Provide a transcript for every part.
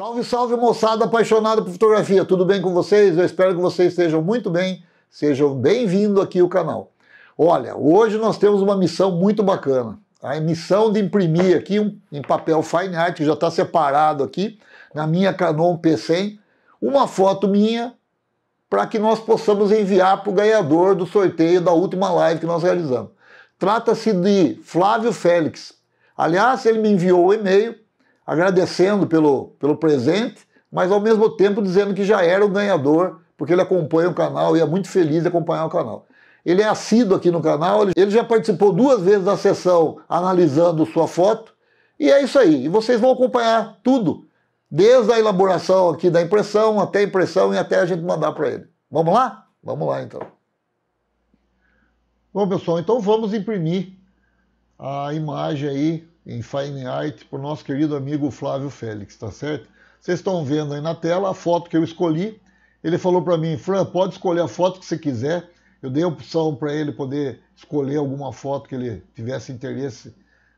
Salve, salve moçada apaixonada por fotografia, tudo bem com vocês? Eu espero que vocês estejam muito bem, sejam bem-vindos aqui ao canal. Olha, hoje nós temos uma missão muito bacana, a tá? é missão de imprimir aqui um, em papel Fine Art, que já está separado aqui, na minha Canon P100, uma foto minha para que nós possamos enviar para o ganhador do sorteio da última live que nós realizamos. Trata-se de Flávio Félix. Aliás, ele me enviou o um e-mail agradecendo pelo, pelo presente, mas ao mesmo tempo dizendo que já era o ganhador, porque ele acompanha o canal e é muito feliz de acompanhar o canal. Ele é assíduo aqui no canal, ele já participou duas vezes da sessão analisando sua foto, e é isso aí. E vocês vão acompanhar tudo, desde a elaboração aqui da impressão, até a impressão e até a gente mandar para ele. Vamos lá? Vamos lá então. Bom, pessoal, então vamos imprimir a imagem aí em Fine Art para o nosso querido amigo Flávio Félix, tá certo? Vocês estão vendo aí na tela a foto que eu escolhi. Ele falou para mim, Fran, pode escolher a foto que você quiser. Eu dei a opção para ele poder escolher alguma foto que ele tivesse interesse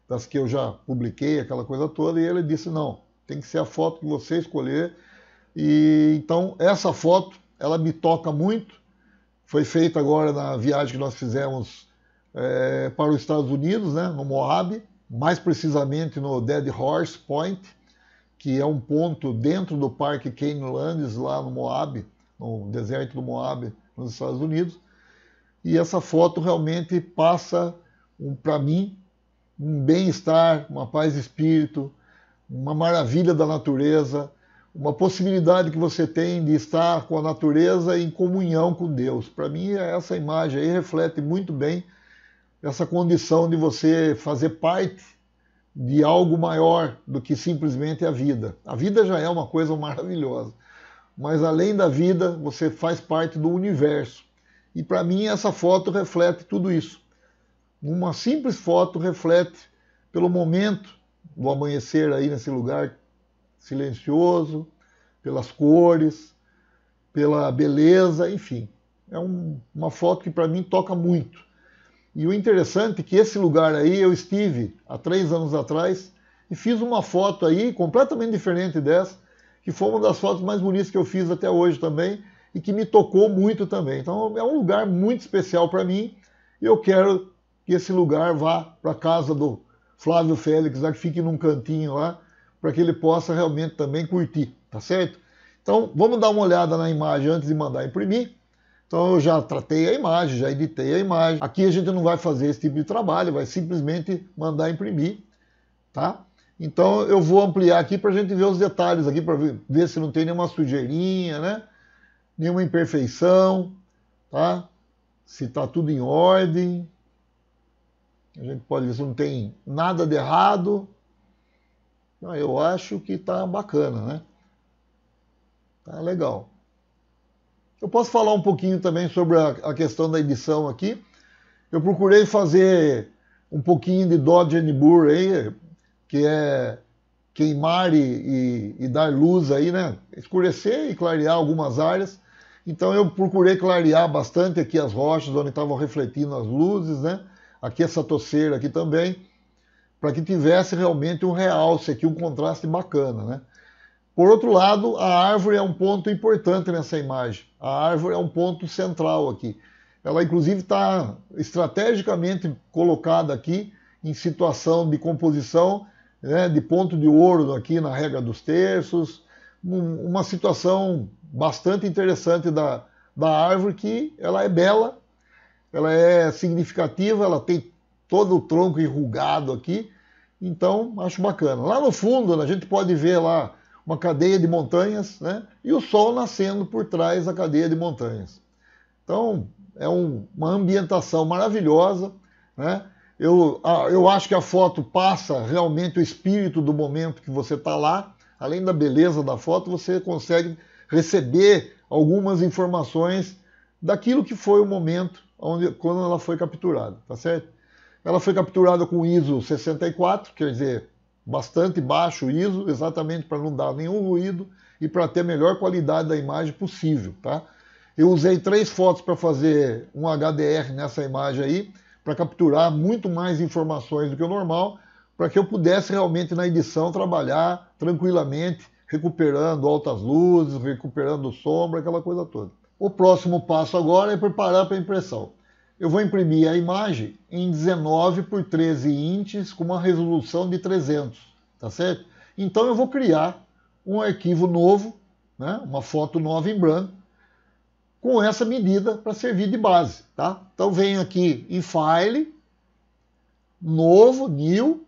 das que eu já publiquei, aquela coisa toda, e ele disse, não, tem que ser a foto que você escolher. E então essa foto, ela me toca muito. Foi feita agora na viagem que nós fizemos é, para os Estados Unidos, né, no Moab mais precisamente no Dead Horse Point, que é um ponto dentro do Parque Canyonlands Lands, lá no Moab, no deserto do Moab, nos Estados Unidos. E essa foto realmente passa, um, para mim, um bem-estar, uma paz de espírito, uma maravilha da natureza, uma possibilidade que você tem de estar com a natureza em comunhão com Deus. Para mim, essa imagem aí reflete muito bem essa condição de você fazer parte de algo maior do que simplesmente a vida. A vida já é uma coisa maravilhosa, mas além da vida, você faz parte do universo. E para mim, essa foto reflete tudo isso. Uma simples foto reflete pelo momento do amanhecer aí nesse lugar silencioso, pelas cores, pela beleza, enfim. É um, uma foto que para mim toca muito. E o interessante é que esse lugar aí eu estive há três anos atrás e fiz uma foto aí completamente diferente dessa, que foi uma das fotos mais bonitas que eu fiz até hoje também e que me tocou muito também. Então é um lugar muito especial para mim e eu quero que esse lugar vá para a casa do Flávio Félix, lá que fique num cantinho lá, para que ele possa realmente também curtir, tá certo? Então vamos dar uma olhada na imagem antes de mandar imprimir. Então eu já tratei a imagem, já editei a imagem. Aqui a gente não vai fazer esse tipo de trabalho, vai simplesmente mandar imprimir, tá? Então eu vou ampliar aqui para a gente ver os detalhes aqui, para ver, se não tem nenhuma sujeirinha, né? Nenhuma imperfeição, tá? Se está tudo em ordem. A gente pode ver se não tem nada de errado. Ah, eu acho que está bacana, né? Tá legal. Eu posso falar um pouquinho também sobre a, a questão da edição aqui. Eu procurei fazer um pouquinho de Dodge and Burr aí, que é queimar e, e, e, dar luz aí, né? Escurecer e clarear algumas áreas. Então eu procurei clarear bastante aqui as rochas onde estavam refletindo as luzes, né? Aqui essa toceira aqui também, para que tivesse realmente um realce aqui, um contraste bacana, né? Por outro lado, a árvore é um ponto importante nessa imagem. A árvore é um ponto central aqui. Ela, inclusive, está estrategicamente colocada aqui em situação de composição né, de ponto de ouro aqui na regra dos terços. Um, uma situação bastante interessante da, da árvore que ela é bela, ela é significativa, ela tem todo o tronco enrugado aqui. Então, acho bacana. Lá no fundo, a gente pode ver lá uma cadeia de montanhas, né? E o sol nascendo por trás da cadeia de montanhas. Então, é um, uma ambientação maravilhosa, né? Eu, eu acho que a foto passa realmente o espírito do momento que você está lá. Além da beleza da foto, você consegue receber algumas informações daquilo que foi o momento onde, quando ela foi capturada, tá certo? Ela foi capturada com ISO 64, quer dizer, bastante baixo ISO, exatamente para não dar nenhum ruído e para ter a melhor qualidade da imagem possível, tá? Eu usei três fotos para fazer um HDR nessa imagem aí, para capturar muito mais informações do que o normal, para que eu pudesse realmente na edição trabalhar tranquilamente, recuperando altas luzes, recuperando sombra, aquela coisa toda. O próximo passo agora é preparar para a impressão eu vou imprimir a imagem em 19 por 13 inches com uma resolução de 300, tá certo? Então eu vou criar um arquivo novo, né, uma foto nova em branco, com essa medida para servir de base, tá? Então venho aqui em File, Novo, New,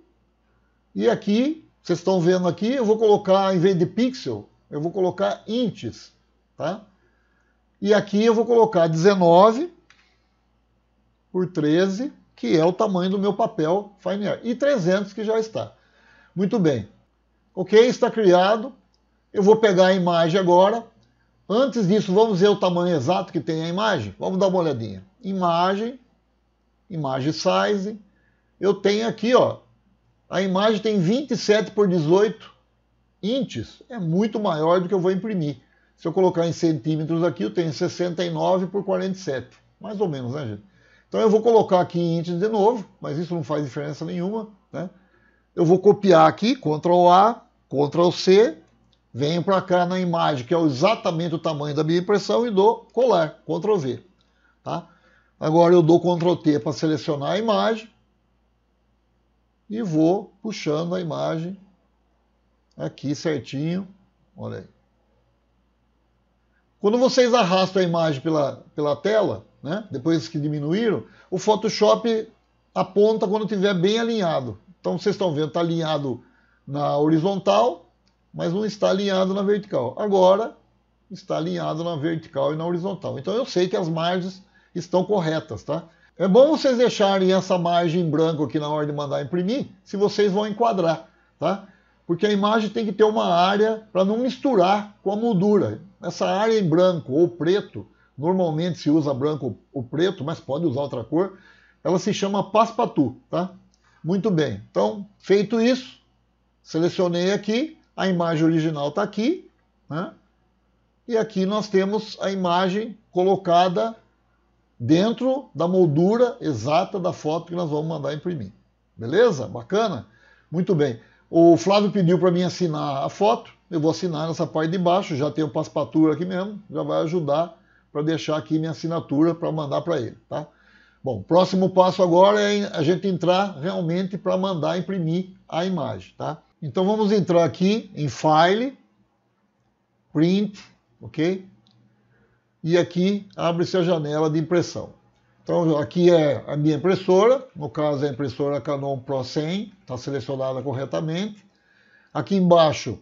e aqui, vocês estão vendo aqui, eu vou colocar, em vez de pixel, eu vou colocar ints, tá? E aqui eu vou colocar 19 por 13, que é o tamanho do meu papel FineAir, e 300 que já está. Muito bem. Ok, está criado. Eu vou pegar a imagem agora. Antes disso, vamos ver o tamanho exato que tem a imagem? Vamos dar uma olhadinha. Imagem, imagem size. Eu tenho aqui, ó, a imagem tem 27 por 18 inches. É muito maior do que eu vou imprimir. Se eu colocar em centímetros aqui, eu tenho 69 por 47. Mais ou menos, né, gente? Então eu vou colocar aqui em int de novo, mas isso não faz diferença nenhuma. Né? Eu vou copiar aqui, Ctrl A, Ctrl C, venho para cá na imagem, que é exatamente o tamanho da minha impressão, e dou colar, Ctrl V. Tá? Agora eu dou Ctrl T para selecionar a imagem e vou puxando a imagem aqui certinho. Olha aí. Quando vocês arrastam a imagem pela, pela tela, né? depois que diminuíram, o Photoshop aponta quando estiver bem alinhado. Então vocês estão vendo, está alinhado na horizontal, mas não está alinhado na vertical. Agora está alinhado na vertical e na horizontal. Então eu sei que as margens estão corretas, tá? É bom vocês deixarem essa margem em branco aqui na hora de mandar imprimir, se vocês vão enquadrar, tá? Porque a imagem tem que ter uma área para não misturar com a moldura. Essa área em branco ou preto Normalmente se usa branco ou preto, mas pode usar outra cor. Ela se chama passepartout, tá? Muito bem. Então, feito isso, selecionei aqui, a imagem original está aqui, né? E aqui nós temos a imagem colocada dentro da moldura exata da foto que nós vamos mandar imprimir. Beleza? Bacana? Muito bem. O Flávio pediu para mim assinar a foto. Eu vou assinar nessa parte de baixo, já tem o passepartout aqui mesmo, já vai ajudar para deixar aqui minha assinatura para mandar para ele, tá? Bom, próximo passo agora é a gente entrar realmente para mandar imprimir a imagem, tá? Então vamos entrar aqui em File, Print, ok? E aqui abre-se a janela de impressão. Então aqui é a minha impressora, no caso é a impressora Canon Pro 100, está selecionada corretamente. Aqui embaixo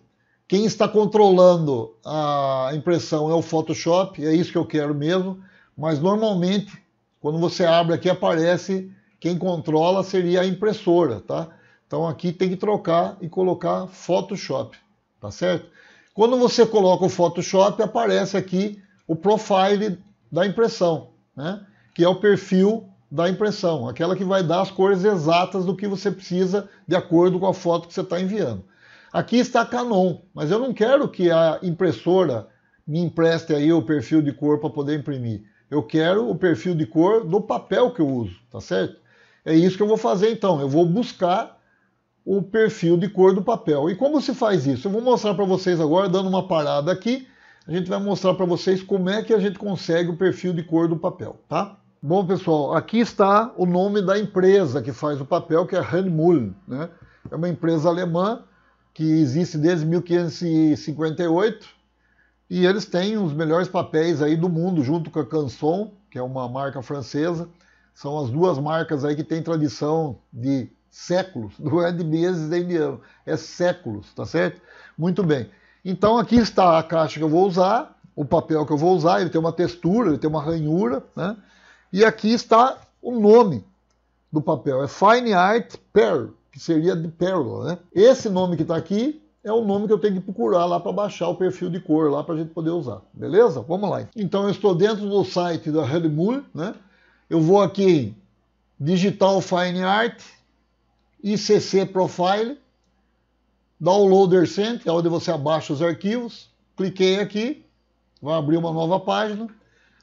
quem está controlando a impressão é o Photoshop, é isso que eu quero mesmo, mas normalmente quando você abre aqui aparece quem controla seria a impressora, tá? Então aqui tem que trocar e colocar Photoshop, tá certo? Quando você coloca o Photoshop, aparece aqui o profile da impressão, né? que é o perfil da impressão, aquela que vai dar as cores exatas do que você precisa de acordo com a foto que você está enviando. Aqui está a Canon, mas eu não quero que a impressora me empreste aí o perfil de cor para poder imprimir. Eu quero o perfil de cor do papel que eu uso, tá certo? É isso que eu vou fazer então. Eu vou buscar o perfil de cor do papel. E como se faz isso? Eu vou mostrar para vocês agora, dando uma parada aqui. A gente vai mostrar para vocês como é que a gente consegue o perfil de cor do papel, tá? Bom, pessoal, aqui está o nome da empresa que faz o papel, que é Handmüll, né? É uma empresa alemã que existe desde 1558 e eles têm os melhores papéis aí do mundo junto com a Canson, que é uma marca francesa. São as duas marcas aí que têm tradição de séculos, não é de meses nem de é séculos, tá certo? Muito bem. Então aqui está a caixa que eu vou usar, o papel que eu vou usar, ele tem uma textura, ele tem uma ranhura, né? E aqui está o nome do papel, é Fine Art Pearl, que seria de pérola, né? Esse nome que está aqui é o nome que eu tenho que procurar lá para baixar o perfil de cor lá para a gente poder usar, beleza? Vamos lá. Então eu estou dentro do site da Red Bull, né? Eu vou aqui em Digital Fine Art, ICC Profile, Downloader Center, é onde você abaixa os arquivos. Cliquei aqui, vai abrir uma nova página.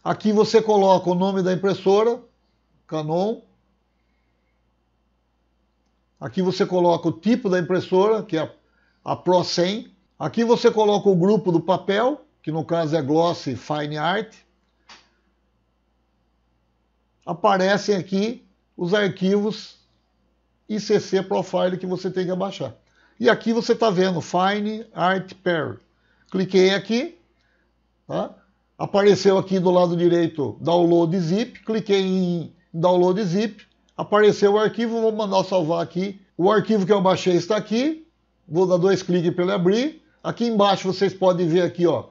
Aqui você coloca o nome da impressora, Canon, Aqui você coloca o tipo da impressora, que é a Pro 100. Aqui você coloca o grupo do papel, que no caso é Gloss Fine Art. Aparecem aqui os arquivos ICC Profile que você tem que baixar. E aqui você está vendo Fine Art Pair. Cliquei aqui, tá? apareceu aqui do lado direito Download Zip, cliquei em Download Zip, Apareceu o arquivo, vou mandar salvar aqui. O arquivo que eu baixei está aqui. Vou dar dois cliques para ele abrir. Aqui embaixo vocês podem ver aqui, ó.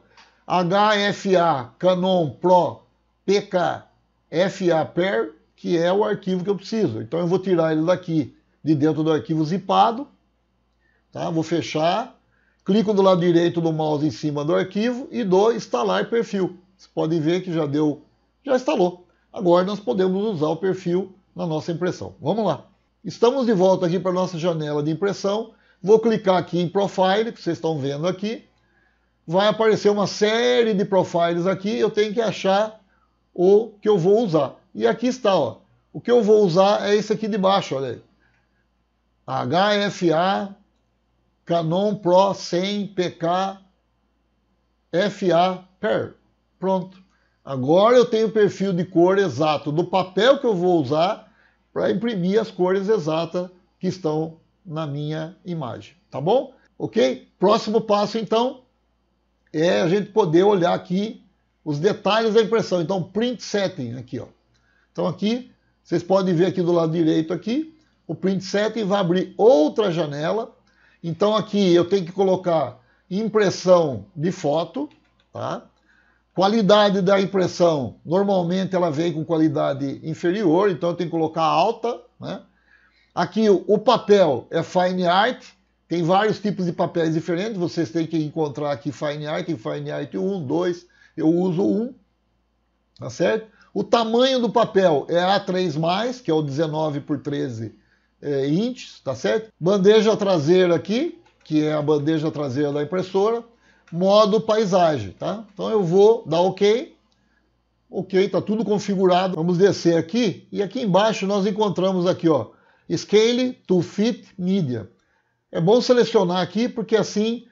HFA Canon Pro PK FA PER, que é o arquivo que eu preciso. Então eu vou tirar ele daqui, de dentro do arquivo zipado. Tá? Vou fechar. Clico do lado direito do mouse em cima do arquivo e dou instalar perfil. Vocês podem ver que já deu, já instalou. Agora nós podemos usar o perfil na nossa impressão. Vamos lá. Estamos de volta aqui para a nossa janela de impressão. Vou clicar aqui em Profile, que vocês estão vendo aqui. Vai aparecer uma série de profiles aqui. Eu tenho que achar o que eu vou usar. E aqui está, ó. O que eu vou usar é esse aqui de baixo, olha aí. HFA Canon Pro 100 PK FA Pair. Pronto. Agora eu tenho o perfil de cor exato do papel que eu vou usar para imprimir as cores exatas que estão na minha imagem, tá bom? Ok? Próximo passo, então, é a gente poder olhar aqui os detalhes da impressão. Então, print setting aqui, ó. Então, aqui, vocês podem ver aqui do lado direito aqui, o print setting vai abrir outra janela. Então, aqui eu tenho que colocar impressão de foto, tá? Qualidade da impressão, normalmente ela vem com qualidade inferior, então tem que colocar alta, né? Aqui o papel é fine art, tem vários tipos de papéis diferentes, vocês têm que encontrar aqui fine art, fine art 1, 2, eu uso 1, tá certo? O tamanho do papel é A3+, que é o 19 por 13 é, inches, tá certo? Bandeja traseira aqui, que é a bandeja traseira da impressora modo paisagem, tá? Então eu vou dar OK. OK, tá tudo configurado. Vamos descer aqui e aqui embaixo nós encontramos aqui, ó, Scale to Fit Media. É bom selecionar aqui porque assim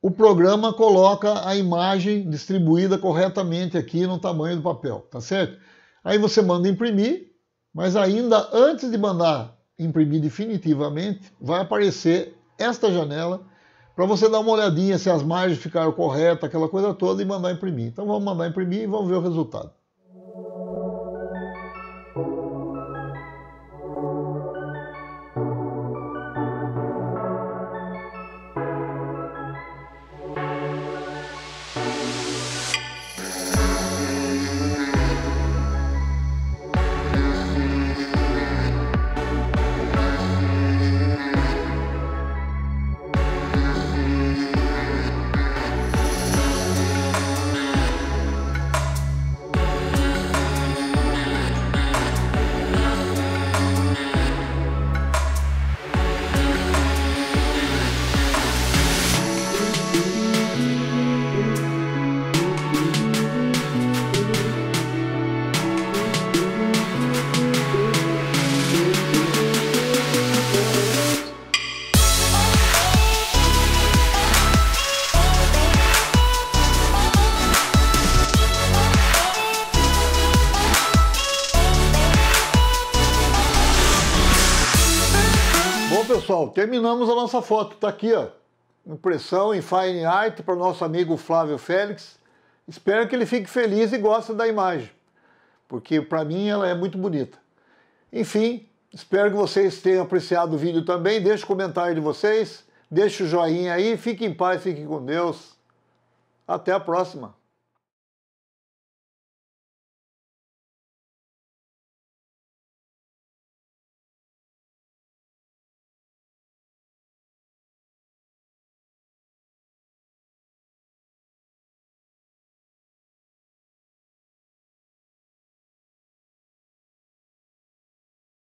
o programa coloca a imagem distribuída corretamente aqui no tamanho do papel, tá certo? Aí você manda imprimir, mas ainda antes de mandar imprimir definitivamente, vai aparecer esta janela para você dar uma olhadinha se as margens ficaram corretas, aquela coisa toda, e mandar imprimir. Então vamos mandar imprimir e vamos ver o resultado. pessoal, terminamos a nossa foto. Está aqui, ó. Impressão em Fine Art para o nosso amigo Flávio Félix. Espero que ele fique feliz e goste da imagem, porque para mim ela é muito bonita. Enfim, espero que vocês tenham apreciado o vídeo também. Deixe o comentário de vocês, deixe o joinha aí, fique em paz, fique com Deus. Até a próxima!